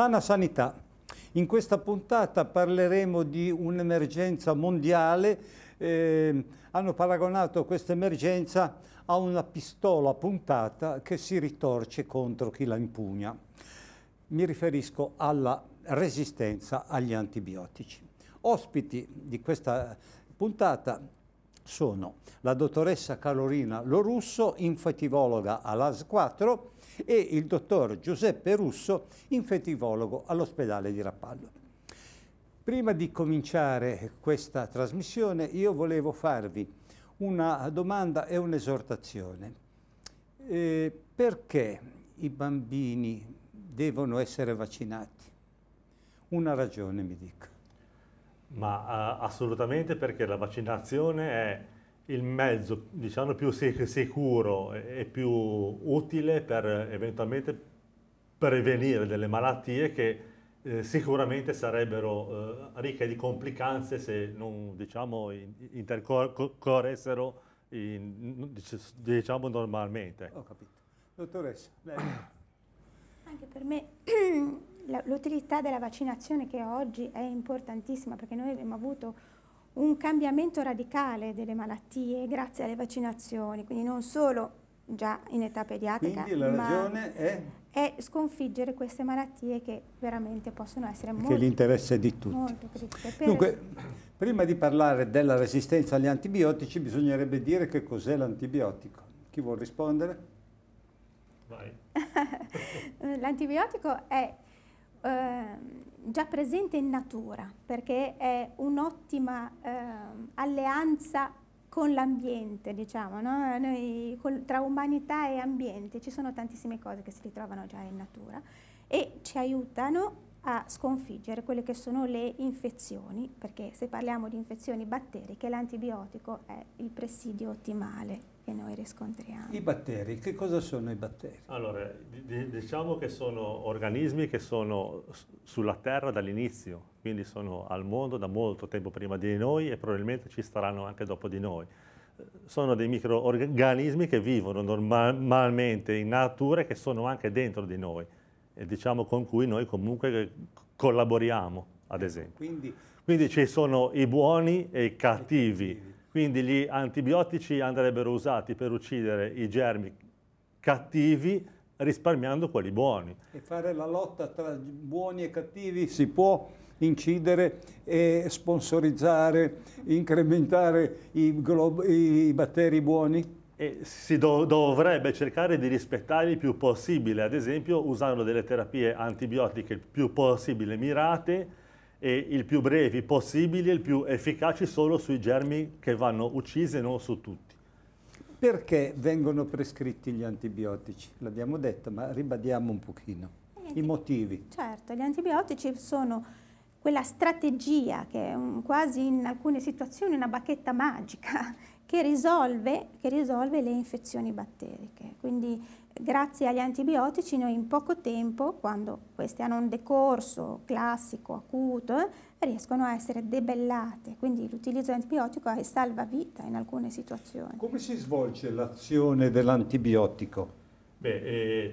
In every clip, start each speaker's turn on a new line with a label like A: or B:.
A: Sana Sanità. In questa puntata parleremo di un'emergenza mondiale. Eh, hanno paragonato questa emergenza a una pistola puntata che si ritorce contro chi la impugna. Mi riferisco alla resistenza agli antibiotici. Ospiti di questa puntata sono la dottoressa Carolina Lorusso, infativologa all'AS 4, e il dottor Giuseppe Russo, infettivologo all'ospedale di Rappallo. Prima di cominciare questa trasmissione io volevo farvi una domanda e un'esortazione. Eh, perché i bambini devono essere vaccinati?
B: Una ragione mi dica. Ma uh, assolutamente perché la vaccinazione è il mezzo diciamo più sicuro e più utile per eventualmente prevenire delle malattie che eh, sicuramente sarebbero eh, ricche di complicanze se non diciamo, intercorressero in, diciamo normalmente. Ecco. Ho capito.
A: Dottoressa, lei.
C: Anche per me l'utilità della vaccinazione che oggi è importantissima perché noi abbiamo avuto un cambiamento radicale delle malattie grazie alle vaccinazioni, quindi non solo già in età pediatrica, Quindi la ragione è... è... sconfiggere queste malattie che veramente possono essere molto... Che l'interesse di tutti. Per... Dunque,
A: prima di parlare della resistenza agli antibiotici, bisognerebbe dire che cos'è l'antibiotico. Chi vuol rispondere?
B: Vai.
C: L'antibiotico è... Eh, già presente in natura, perché è un'ottima eh, alleanza con l'ambiente, diciamo, no? Noi, col, tra umanità e ambiente ci sono tantissime cose che si ritrovano già in natura e ci aiutano a sconfiggere quelle che sono le infezioni, perché se parliamo di infezioni batteriche l'antibiotico è il presidio ottimale che noi riscontriamo.
B: I batteri, che cosa sono i batteri? Allora, diciamo che sono organismi che sono sulla Terra dall'inizio, quindi sono al mondo da molto tempo prima di noi e probabilmente ci staranno anche dopo di noi. Sono dei microorganismi che vivono normalmente in natura e che sono anche dentro di noi diciamo, con cui noi comunque collaboriamo, ad esempio. Quindi, Quindi ci sono i buoni e i cattivi. cattivi. Quindi gli antibiotici andrebbero usati per uccidere i germi cattivi risparmiando quelli buoni.
A: E fare la lotta tra buoni e cattivi si può incidere e sponsorizzare, incrementare i, i batteri buoni?
B: e si dov dovrebbe cercare di rispettare il più possibile, ad esempio usando delle terapie antibiotiche il più possibile mirate e il più brevi possibile, e il più efficaci solo sui germi che vanno uccisi e non su tutti.
A: Perché vengono prescritti gli antibiotici? L'abbiamo detto, ma ribadiamo un pochino i motivi.
C: Certo, gli antibiotici sono quella strategia che è un, quasi in alcune situazioni una bacchetta magica che risolve, che risolve le infezioni batteriche. Quindi grazie agli antibiotici noi in poco tempo, quando queste hanno un decorso classico, acuto, eh, riescono a essere debellate. Quindi l'utilizzo dell'antibiotico salva vita in alcune situazioni. Come si
A: svolge l'azione dell'antibiotico?
B: Beh,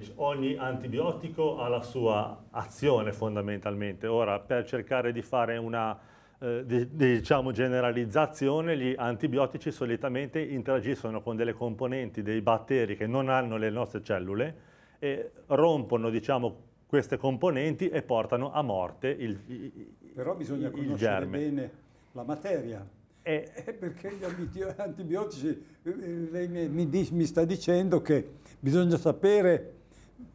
B: eh, ogni antibiotico ha la sua azione fondamentalmente. Ora, per cercare di fare una eh, diciamo generalizzazione, gli antibiotici solitamente interagiscono con delle componenti, dei batteri che non hanno le nostre cellule e rompono diciamo, queste componenti e portano a morte il, il
A: Però bisogna conoscere germe. bene la materia. E... Eh, perché gli antibiotici, eh, lei mi, mi, mi sta dicendo che bisogna sapere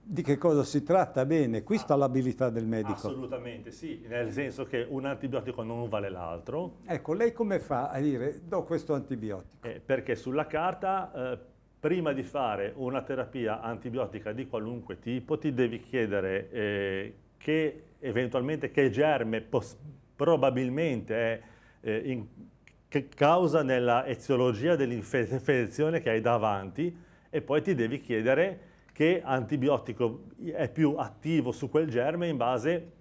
A: di che cosa si tratta bene, qui sta l'abilità del medico.
B: Assolutamente sì, nel senso che un antibiotico non vale l'altro. Ecco, lei come fa a dire do questo antibiotico? Eh, perché sulla carta eh, prima di fare una terapia antibiotica di qualunque tipo ti devi chiedere eh, che eventualmente che germe probabilmente è eh, in, che causa nella eziologia dell'infezione che hai davanti e poi ti devi chiedere che antibiotico è più attivo su quel germe in base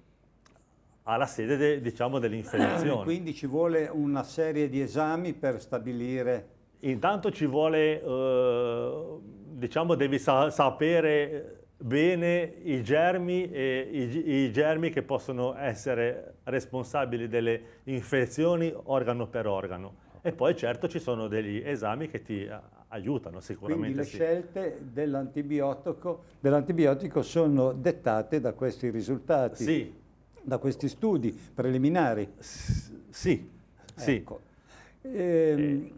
B: alla sede de, diciamo, dell'infezione.
A: Quindi ci vuole una serie di
B: esami per stabilire... Intanto ci vuole, eh, diciamo, devi sa sapere bene i germi, e i, i, germi che possono essere responsabili delle infezioni organo per organo. E poi certo ci sono degli esami che ti aiutano sicuramente. Quindi le sì.
A: scelte dell'antibiotico, dell sono dettate da questi risultati, sì. da questi studi preliminari. S sì, ecco.
B: sì. Ehm...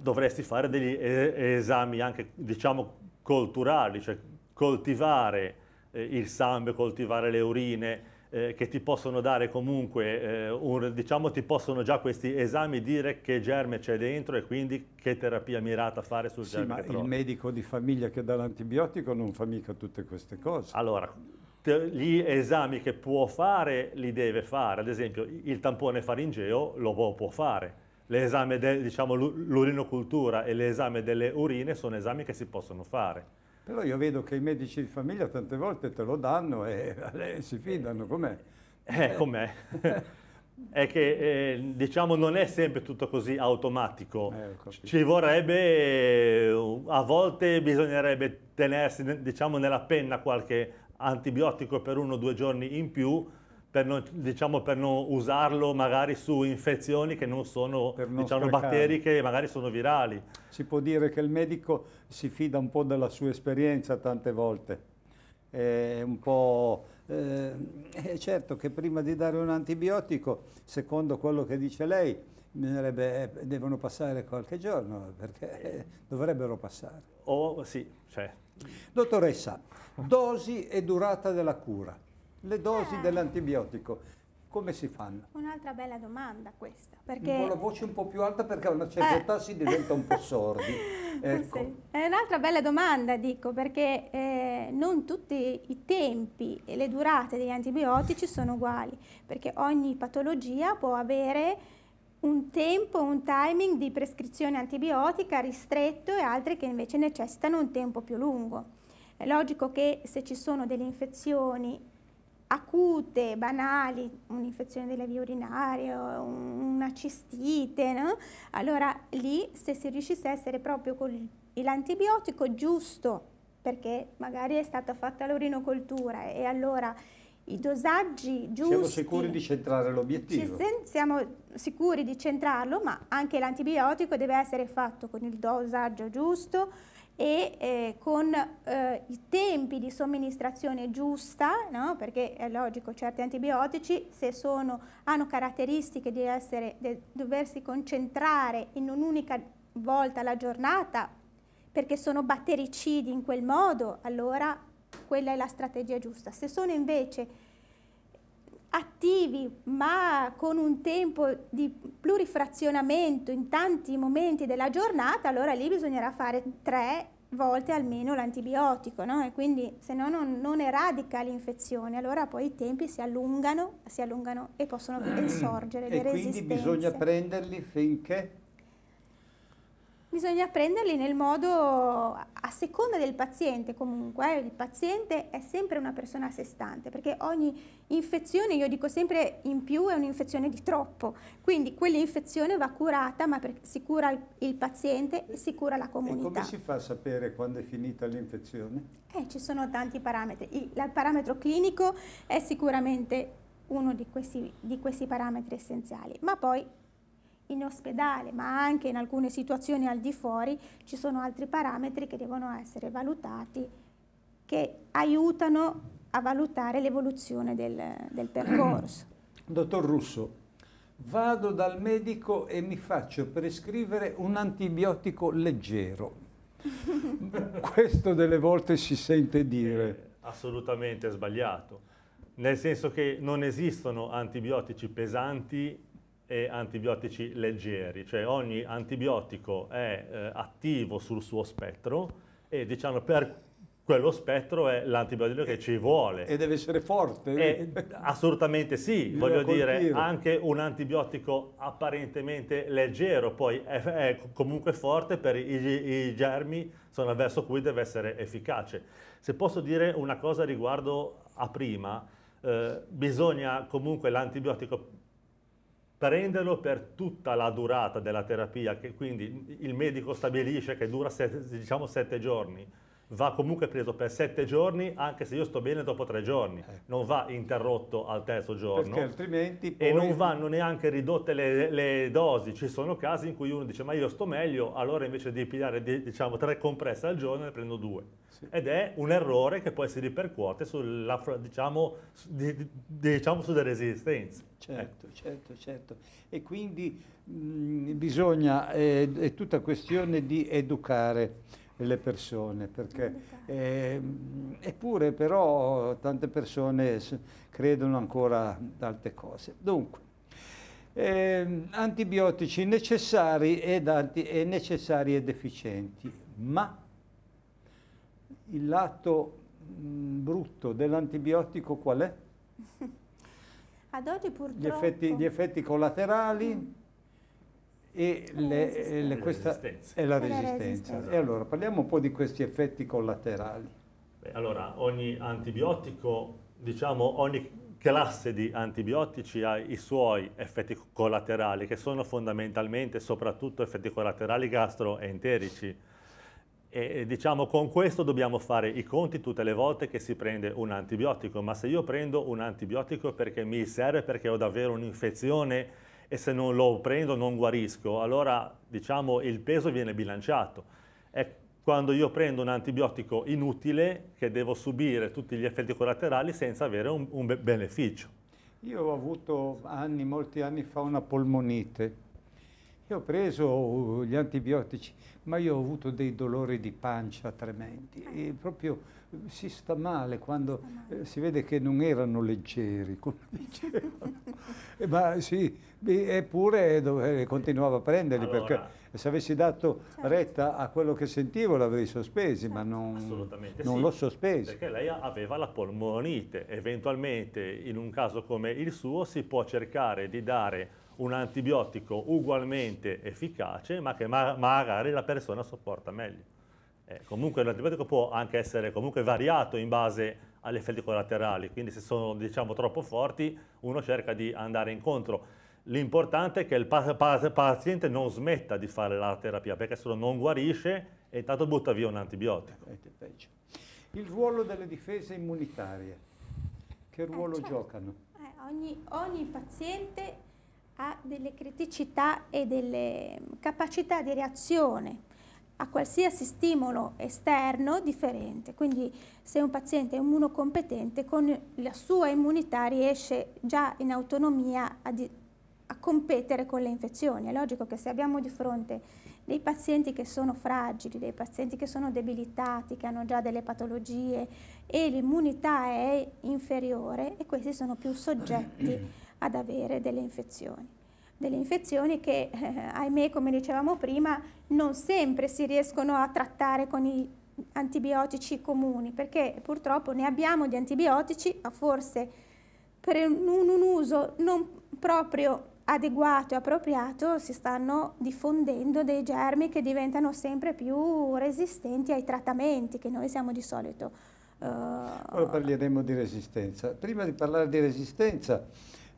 B: Dovresti fare degli esami anche, diciamo, culturali, cioè coltivare eh, il sangue, coltivare le urine, eh, che ti possono dare comunque, eh, un, diciamo ti possono già questi esami dire che germe c'è dentro e quindi che terapia mirata fare sul sì, germe. Ma il medico di famiglia che dà l'antibiotico non fa mica tutte queste cose. Allora, gli esami che può fare li deve fare, ad esempio il tampone faringeo lo può, può fare. L'esame, diciamo, l'urinocultura e l'esame delle urine sono esami che si possono fare. Però io vedo che i medici di famiglia tante
A: volte te lo danno e si fidano, com'è?
B: Eh, com'è? è che eh, diciamo non è sempre tutto così automatico. Eh, Ci vorrebbe, eh, a volte bisognerebbe tenersi diciamo, nella penna qualche antibiotico per uno o due giorni in più, per non, diciamo, per non, usarlo magari su infezioni che non sono non diciamo, batteri che magari sono virali.
A: Si può dire che il medico si fida un po' della sua esperienza tante volte. È un po'... Eh, eh certo che prima di dare un antibiotico, secondo quello che dice lei, eh, devono passare qualche giorno, perché eh, dovrebbero passare.
B: Oh, sì, cioè.
A: Dottoressa, dosi e durata della cura le dosi eh. dell'antibiotico. Come si fanno?
C: Un'altra bella domanda questa, perché... Con la
A: voce un po' più alta perché a una certa eh. età si diventa un po' sordi. Ecco. Sì.
C: È un'altra bella domanda, dico, perché eh, non tutti i tempi e le durate degli antibiotici sono uguali, perché ogni patologia può avere un tempo, un timing di prescrizione antibiotica ristretto e altri che invece necessitano un tempo più lungo. È logico che se ci sono delle infezioni acute, banali, un'infezione delle vie urinarie, una cistite, no? allora lì se si riuscisse a essere proprio con l'antibiotico giusto, perché magari è stata fatta l'orinocoltura e allora i dosaggi giusti... Siamo sicuri di
A: centrare l'obiettivo.
C: Siamo sicuri di centrarlo, ma anche l'antibiotico deve essere fatto con il dosaggio giusto, e eh, con eh, i tempi di somministrazione giusta, no? perché è logico, certi antibiotici se sono, hanno caratteristiche di, essere, di doversi concentrare in un'unica volta la giornata, perché sono battericidi in quel modo, allora quella è la strategia giusta. Se sono invece attivi ma con un tempo di plurifrazionamento in tanti momenti della giornata, allora lì bisognerà fare tre volte almeno l'antibiotico, no? E quindi se no non, non, eradica l'infezione, allora poi i tempi si allungano, si allungano e possono insorgere mm. le e resistenze. quindi bisogna
A: prenderli finché
C: bisogna prenderli nel modo a seconda del paziente comunque, eh. il paziente è sempre una persona a sé stante perché ogni infezione, io dico sempre in più, è un'infezione di troppo, quindi quell'infezione va curata ma si cura il, il, paziente e si cura la comunità. E come si
A: fa a sapere quando è finita l'infezione?
C: Eh, ci sono tanti parametri, il, il parametro clinico è sicuramente uno di questi, di questi parametri essenziali, ma poi in ospedale, ma anche in alcune situazioni al di fuori, ci sono altri parametri che devono essere valutati che aiutano a valutare l'evoluzione del, del percorso.
A: Dottor Russo, vado dal medico e mi faccio prescrivere un antibiotico leggero. Questo delle volte si sente dire.
B: Assolutamente sbagliato, nel senso che non esistono antibiotici pesanti e antibiotici leggeri, cioè ogni antibiotico è eh, attivo sul suo spettro e diciamo per quello spettro è l'antibiotico che ci vuole. E deve essere forte. E, eh, assolutamente sì, deve voglio colpire. dire, anche un antibiotico apparentemente leggero poi è, è comunque forte per i, i germi sono verso cui deve essere efficace. Se posso dire una cosa riguardo a prima, eh, bisogna comunque l'antibiotico prenderlo per tutta la durata della terapia, che quindi il medico stabilisce che dura sette, diciamo sette giorni, va comunque preso per sette giorni, anche se io sto bene dopo tre giorni, eh. non va interrotto al terzo giorno. Perché altrimenti poi... E non vanno neanche ridotte le, le, dosi, ci sono casi in cui uno dice ma io sto meglio, allora invece di pigliare diciamo, tre compresse al giorno ne prendo due. Sì. Ed è un errore che poi si ripercuote sulla, diciamo, di, diciamo, sulle resistenze. Certo, eh. certo, certo.
A: E quindi mh, mm, bisogna, eh, è tutta questione di educare le persone, perché, eh, eppure però tante persone credono ancora ad altre cose. Dunque, eh, antibiotici necessari ed, anti e necessari e deficienti, ma il lato mh, brutto dell'antibiotico qual è?
C: Ad oggi purtroppo... Gli effetti, gli
A: effetti collaterali? Mm e, le, e le, questa è la resistenza. Esatto. E allora parliamo un po' di questi effetti collaterali.
B: Beh, allora, ogni antibiotico, diciamo, ogni classe di antibiotici ha i suoi effetti collaterali, che sono fondamentalmente soprattutto effetti collaterali gastroenterici. E diciamo con questo dobbiamo fare i conti tutte le volte che si prende un antibiotico, ma se io prendo un antibiotico perché mi serve, perché ho davvero un'infezione e se non lo prendo non guarisco, allora diciamo il peso viene bilanciato. È quando io prendo un antibiotico inutile che devo subire tutti gli effetti collaterali senza avere un, un beneficio.
A: Io ho avuto anni, molti anni fa una polmonite io ho preso uh, gli antibiotici, ma io ho avuto dei dolori di pancia tremendi. E proprio uh, si sta male quando sta male. Eh, si vede che non erano leggeri, come dicevano. Eh, ma sì, eppure eh, continuavo a prenderli allora, perché se avessi dato certo. retta a quello che sentivo l'avrei sospesi, certo. ma non,
B: non sì, l'ho sospeso. Perché lei aveva la polmonite. Eventualmente, in un caso come il suo, si può cercare di dare un antibiotico ugualmente efficace, ma che magari la persona sopporta meglio. Eh, comunque l'antibiotico può anche essere variato in base agli effetti collaterali, quindi se sono diciamo, troppo forti uno cerca di andare incontro. L'importante è che il paziente non smetta di fare la terapia, perché se lo non guarisce e intanto butta via un antibiotico. Eh,
A: il ruolo delle difese immunitarie, che eh, ruolo eh, certo. giocano?
C: Eh, ogni, ogni paziente ha delle criticità e delle mm, capacità di reazione a qualsiasi stimolo esterno differente. Quindi se un paziente è immunocompetente, con la sua immunità riesce già in autonomia a, a competere con le infezioni. È logico che se abbiamo di fronte dei pazienti che sono fragili, dei pazienti che sono debilitati, che hanno già delle patologie e l'immunità è inferiore e questi sono più soggetti ad avere delle infezioni. Delle infezioni che, eh, ahimè, come dicevamo prima, non sempre si riescono a trattare con i antibiotici comuni, perché purtroppo ne abbiamo di antibiotici, ma forse per un, un uso non proprio adeguato e appropriato si stanno diffondendo dei germi che diventano sempre più resistenti ai trattamenti che noi siamo di solito. Uh... Eh,
A: Ora parleremo di resistenza. Prima di parlare di resistenza,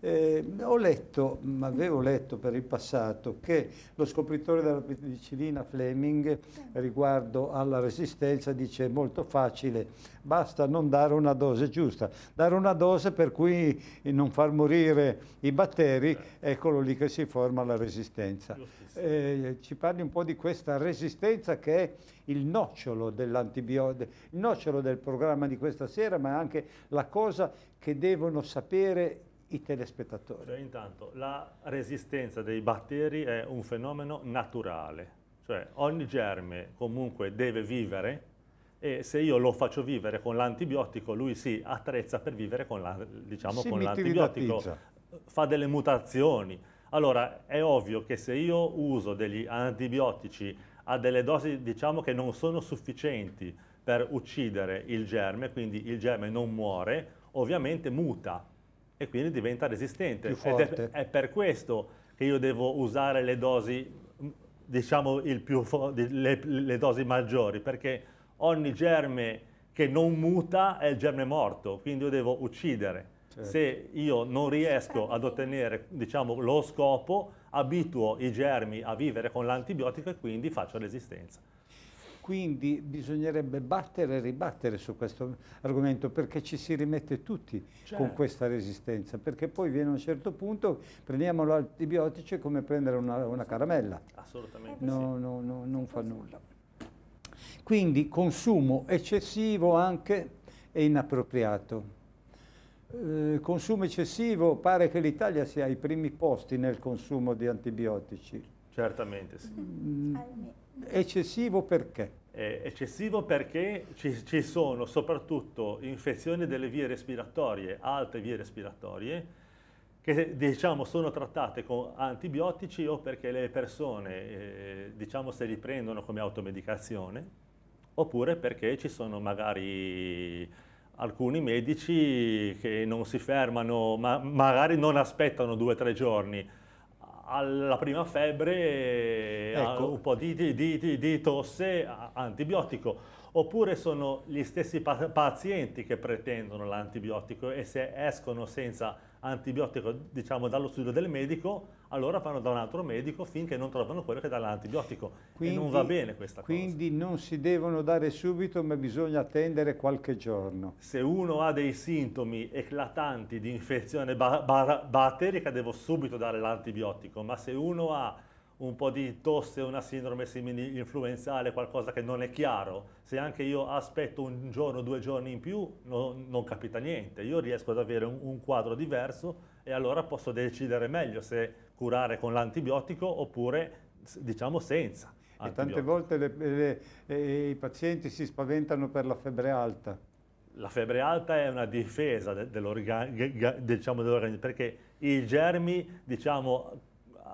A: eh, ho letto, ma mm, avevo letto per il passato, che lo scopritore della penicillina Fleming riguardo alla resistenza dice molto facile, basta non dare una dose giusta, dare una dose per cui non far morire i batteri, eccolo lì che si forma la resistenza. Eh, ci parli un po' di questa resistenza che è il nocciolo dell'antibiotico, il nocciolo del programma di questa sera, ma anche la cosa che devono sapere
B: i telespettatori. Cioè, intanto, la resistenza dei batteri è un fenomeno naturale, cioè ogni germe comunque deve vivere e se io lo faccio vivere con l'antibiotico, lui si attrezza per vivere con l'antibiotico, la, diciamo, la fa delle mutazioni. Allora, è ovvio che se io uso degli antibiotici a delle dosi, diciamo, che non sono sufficienti per uccidere il germe, quindi il germe non muore, ovviamente muta, e quindi diventa resistente. È, è, per questo che io devo usare le dosi, diciamo le, le dosi maggiori, perché ogni germe che non muta è il germe morto, quindi io devo uccidere. Certo. Se io non riesco ad ottenere diciamo, lo scopo, abituo i germi a vivere con l'antibiotico e quindi faccio resistenza.
A: Quindi bisognerebbe battere e ribattere su questo argomento perché ci si rimette tutti certo. con questa resistenza, perché poi viene a un certo punto, prendiamo l'antibiotico come prendere una, una caramella.
B: Assolutamente.
A: No, sì. no, no, non fa nulla. Quindi consumo eccessivo anche e inappropriato. Eh, consumo eccessivo, pare che l'Italia sia ai primi posti nel consumo di antibiotici.
B: Certamente sì.
A: Mm. Eccessivo perché?
B: È eccessivo perché ci, ci sono soprattutto infezioni delle vie respiratorie, alte vie respiratorie, che diciamo, sono trattate con antibiotici o perché le persone eh, diciamo, se li prendono come automedicazione oppure perché ci sono magari alcuni medici che non si fermano, ma magari non aspettano due o tre giorni alla prima febbre, eh, ecco. un po' di, di, di, di tosse, antibiotico oppure sono gli stessi pazienti che pretendono l'antibiotico e se escono senza antibiotico diciamo dallo studio del medico allora vanno da un altro medico finché non trovano quello che dà l'antibiotico quindi, e non va bene questa quindi
A: cosa quindi non si devono dare subito ma bisogna attendere qualche giorno
B: se uno ha dei sintomi eclatanti di infezione ba batterica devo subito dare l'antibiotico ma se uno ha un po' di tosse, una sindrome simili-influenzale, qualcosa che non è chiaro. Se anche io aspetto un giorno, due giorni in più, no, non capita niente. Io riesco ad avere un, un, quadro diverso e allora posso decidere meglio se curare con l'antibiotico oppure, diciamo, senza. E tante
A: volte le, le, le, i pazienti si spaventano per la febbre alta.
B: La febbre alta è una difesa diciamo, dell'organismo, diciamo, dell perché i germi, diciamo,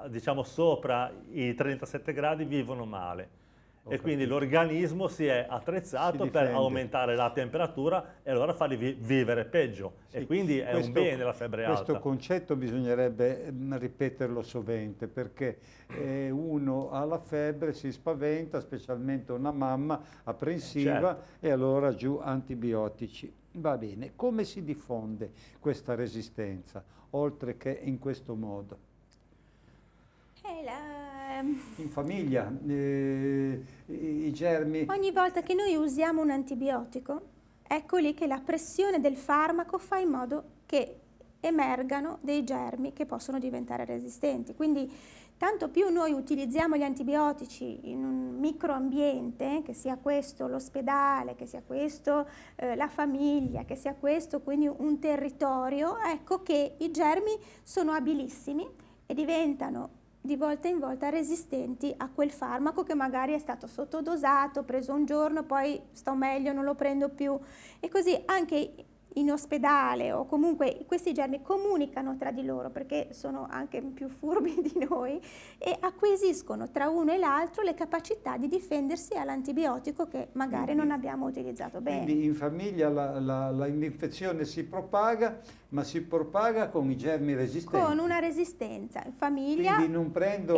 B: diciamo, sopra i 37 gradi vivono male. Ho e quindi l'organismo si è attrezzato si per aumentare la temperatura e allora farli vi vivere peggio. Sì. E quindi è questo, un bene la febbre questo alta. Questo
A: concetto bisognerebbe mm, ripeterlo sovente perché eh, uno ha la febbre, si spaventa, specialmente una mamma apprensiva certo. e allora giù antibiotici. Va bene, come si diffonde questa resistenza? Oltre che in questo modo.
C: Eh, la... In
A: famiglia, eh, i germi.
C: Ogni volta che noi usiamo un antibiotico, ecco lì che la pressione del farmaco fa in modo che emergano dei germi che possono diventare resistenti. Quindi tanto più noi utilizziamo gli antibiotici in un microambiente, che sia questo l'ospedale, che sia questo eh, la famiglia, che sia questo quindi un territorio, ecco che i germi sono abilissimi e diventano di volta in volta resistenti a quel farmaco che magari è stato sottodosato, preso un giorno, poi sto meglio, non lo prendo più. E così anche in ospedale o comunque questi germi comunicano tra di loro perché sono anche più furbi di noi e acquisiscono tra uno e l'altro le capacità di difendersi all'antibiotico che magari quindi, non abbiamo utilizzato bene.
A: Quindi in famiglia l'infezione si propaga ma si propaga con i germi resistenti. Con
C: una resistenza in famiglia. Quindi
A: non prendo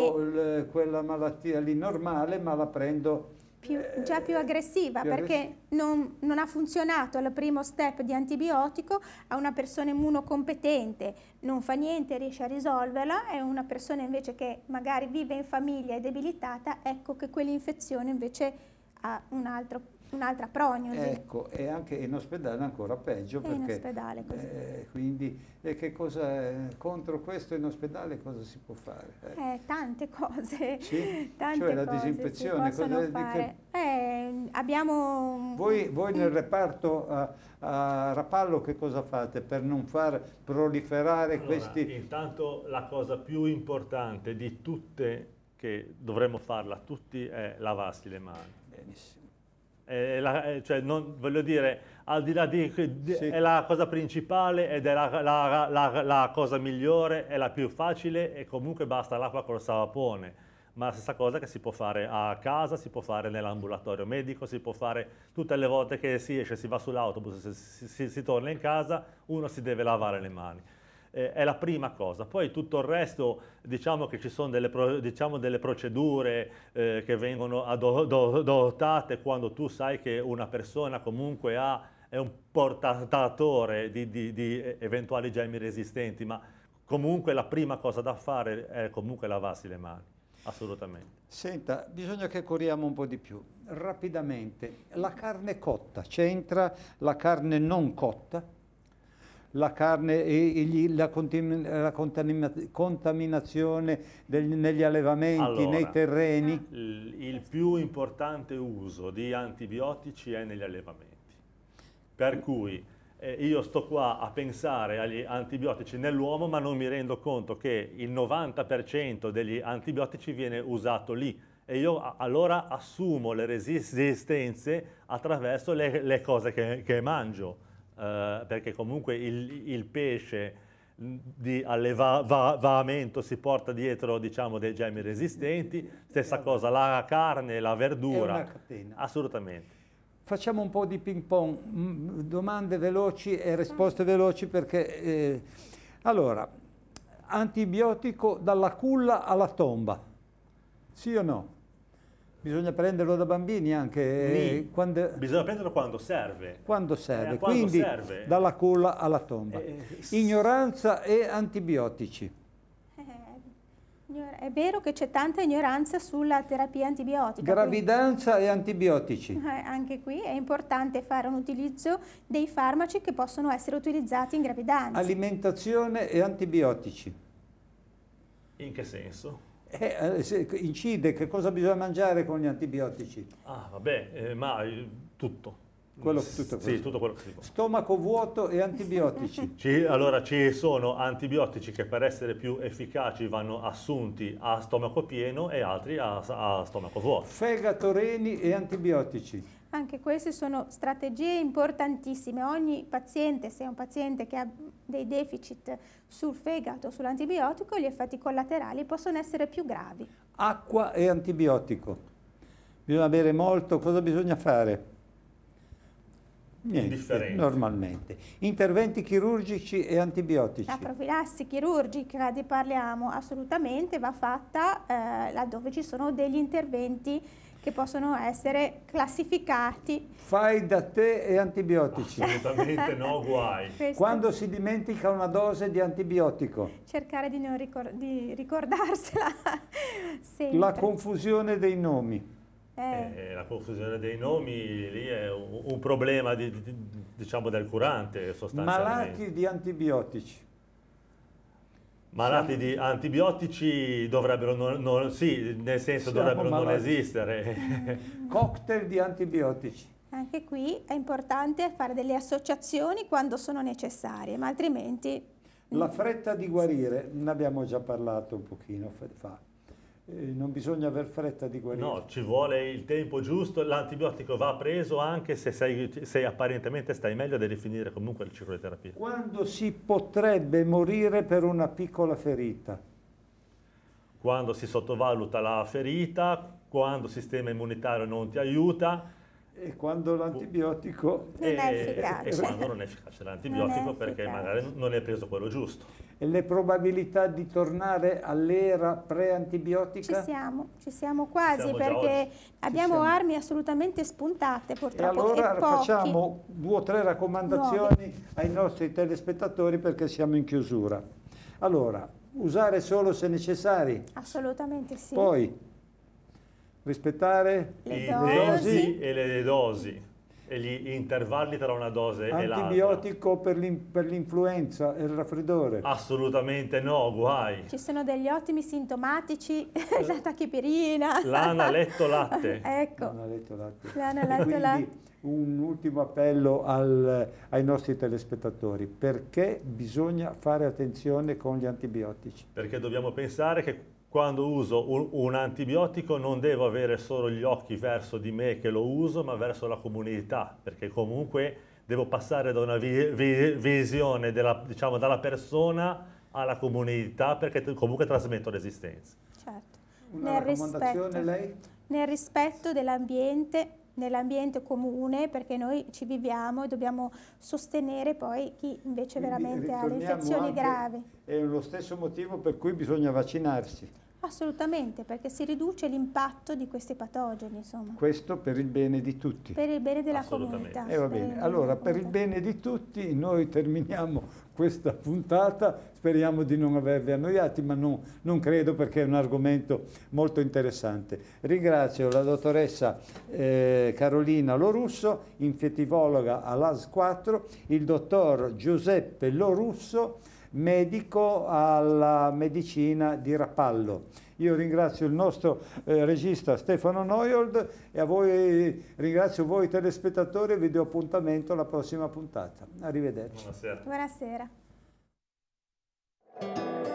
A: e, quella malattia lì normale ma la prendo
C: più, eh, già più aggressiva più perché aggressiva. Non, non, ha funzionato al primo step di antibiotico a una persona immunocompetente, non fa niente, riesce a risolverla, è una persona invece che magari vive in famiglia e debilitata, ecco che quell'infezione invece ha un altro Un'altra prognosi.
A: Ecco, e anche in ospedale ancora peggio. E perché, in ospedale
C: così. Eh,
A: quindi, eh, cosa, contro questo in ospedale cosa si può fare? Eh.
C: eh tante cose. Sì? Tante cioè cose la disinfezione. cosa fare. Che... Eh, abbiamo... Voi,
A: voi nel reparto a, a, Rapallo che cosa fate per non far proliferare allora, questi...
B: Intanto la cosa più importante di tutte, che dovremmo farla tutti, è lavarsi le mani. Benissimo è la, cioè non, voglio dire, al di là di, di sì. è la cosa principale ed è la, la, la, cosa migliore, è la più facile e comunque basta l'acqua col sapone. Ma la stessa cosa che si può fare a casa, si può fare nell'ambulatorio medico, si può fare tutte le volte che si esce, si va sull'autobus, si, si, si torna in casa, uno si deve lavare le mani eh, è la prima cosa. Poi tutto il resto, diciamo che ci sono delle, pro, diciamo delle procedure eh, che vengono adottate quando tu sai che una persona comunque ha, è un portatore di, di, di eventuali gemi resistenti, ma comunque la prima cosa da fare è comunque lavarsi le mani. Assolutamente.
A: Senta, bisogna che corriamo un po' di più. Rapidamente, la carne cotta, c'entra la carne non cotta? la carne e, gli, la, contaminazione del, negli allevamenti, allora, nei terreni?
B: Il più importante uso di antibiotici è negli allevamenti. Per cui eh, io sto qua a pensare agli antibiotici nell'uomo ma non mi rendo conto che il 90% degli antibiotici viene usato lì e io allora assumo le resistenze attraverso le, le cose che, che mangio. Eh, perché comunque il, il pesce mm, di allevamento si porta dietro diciamo, dei gemi resistenti, stessa cosa la carne, la verdura. Assolutamente.
A: Facciamo un po' di ping pong, mm, domande veloci e risposte veloci perché... Eh, allora, antibiotico dalla culla alla tomba, sì o no? Bisogna prenderlo da bambini anche. Eh,
B: quando, bisogna prenderlo quando serve.
A: Quando serve, eh, quando quindi serve. dalla culla alla tomba. Eh, eh ignoranza e antibiotici.
C: È vero che c'è tanta ignoranza sulla terapia antibiotica. Gravidanza
A: quindi, e antibiotici.
C: Anche qui è importante fare un utilizzo dei farmaci che possono essere utilizzati in gravidanza.
A: Alimentazione e antibiotici.
B: In che senso?
A: Eh, eh, incide che cosa bisogna mangiare con gli antibiotici.
B: Ah, vabbè, eh, ma eh, tutto. Quello, tutto, sì, tutto quello che
A: Stomaco vuoto e antibiotici.
B: Ci, allora, ci sono antibiotici che per essere più efficaci vanno assunti a stomaco pieno e altri a, a stomaco vuoto. Fegato, reni e antibiotici.
C: Anche queste sono strategie importantissime. Ogni paziente, se è un paziente che ha dei deficit sul fegato, o sull'antibiotico, gli effetti collaterali possono essere più gravi.
A: Acqua e antibiotico. Bisogna avere molto, cosa bisogna fare?
C: Niente,
A: normalmente. Interventi chirurgici e antibiotici. La
C: profilassi chirurgica di parliamo assolutamente va fatta eh, laddove ci sono degli interventi che possono essere classificati.
A: Fai da te e antibiotici. Assolutamente no, guai. Questo. Quando si dimentica una dose di antibiotico.
C: Cercare di, non ricor di ricordarsela sempre. La
B: confusione dei nomi. Eh. eh. Eh, la confusione dei nomi lì è un, un problema di, di, diciamo del curante sostanzialmente. Malati
A: di antibiotici
B: malati di antibiotici dovrebbero non, non sì, nel senso dovrebbero non esistere. Cocktail di antibiotici.
C: Anche qui è importante fare delle associazioni quando sono necessarie, ma altrimenti... La fretta
A: di guarire, ne abbiamo già parlato un pochino fa. Eh, non bisogna aver fretta di
B: guarire. No, ci vuole il tempo giusto, l'antibiotico va preso anche se, sei, se, apparentemente stai meglio, devi finire comunque il ciclo di terapia.
A: Quando si potrebbe morire per una piccola ferita?
B: Quando si sottovaluta la ferita, quando il sistema immunitario non ti aiuta, e quando l'antibiotico non è, è efficace. E quando non è efficace l'antibiotico perché efficace. magari non è preso quello giusto. E le
A: probabilità di tornare all'era pre-antibiotica? Ci
C: siamo, ci siamo quasi siamo perché abbiamo siamo. armi assolutamente spuntate purtroppo. E allora e facciamo
A: due o tre raccomandazioni Nuovi. ai nostri telespettatori perché siamo in chiusura. Allora, usare solo se necessari.
C: Assolutamente sì. Poi
A: rispettare le, dosi. dosi
B: e le dosi e gli intervalli tra una dose e l'altra.
A: Antibiotico per l'influenza e il raffreddore?
B: Assolutamente no, guai.
C: Ci sono degli ottimi sintomatici, la tachipirina. L'analetto latte. ecco.
B: L'analetto latte.
C: L'analetto latte.
A: un ultimo appello al, ai nostri telespettatori. Perché bisogna fare attenzione con gli antibiotici?
B: Perché dobbiamo pensare che quando uso un, un, antibiotico non devo avere solo gli occhi verso di me che lo uso, ma verso la comunità, perché comunque devo passare da una vi, vi, visione della, diciamo, dalla persona alla comunità, perché comunque trasmetto resistenza.
C: Certo. Una nel rispetto, lei? Nel rispetto dell'ambiente nell'ambiente comune perché noi ci viviamo e dobbiamo sostenere poi chi invece Quindi veramente ha le infezioni gravi
B: è lo
A: stesso motivo per cui bisogna vaccinarsi.
C: Assolutamente, perché si riduce l'impatto di questi patogeni, insomma.
A: Questo per il bene di tutti. Per
C: il bene della comunità. Eh, va bene. allora, per il
A: bene di tutti, noi terminiamo questa puntata, speriamo di non avervi annoiati, ma non, non credo perché è un argomento molto interessante. Ringrazio la dottoressa eh, Carolina Lorusso, infettivologa all'AS4, il dottor Giuseppe Lorusso, medico alla medicina di Rapallo. Io ringrazio il nostro eh, regista Stefano Noiold e a voi ringrazio voi telespettatori e vi do appuntamento alla prossima puntata. Arrivederci.
C: Buonasera. Buonasera.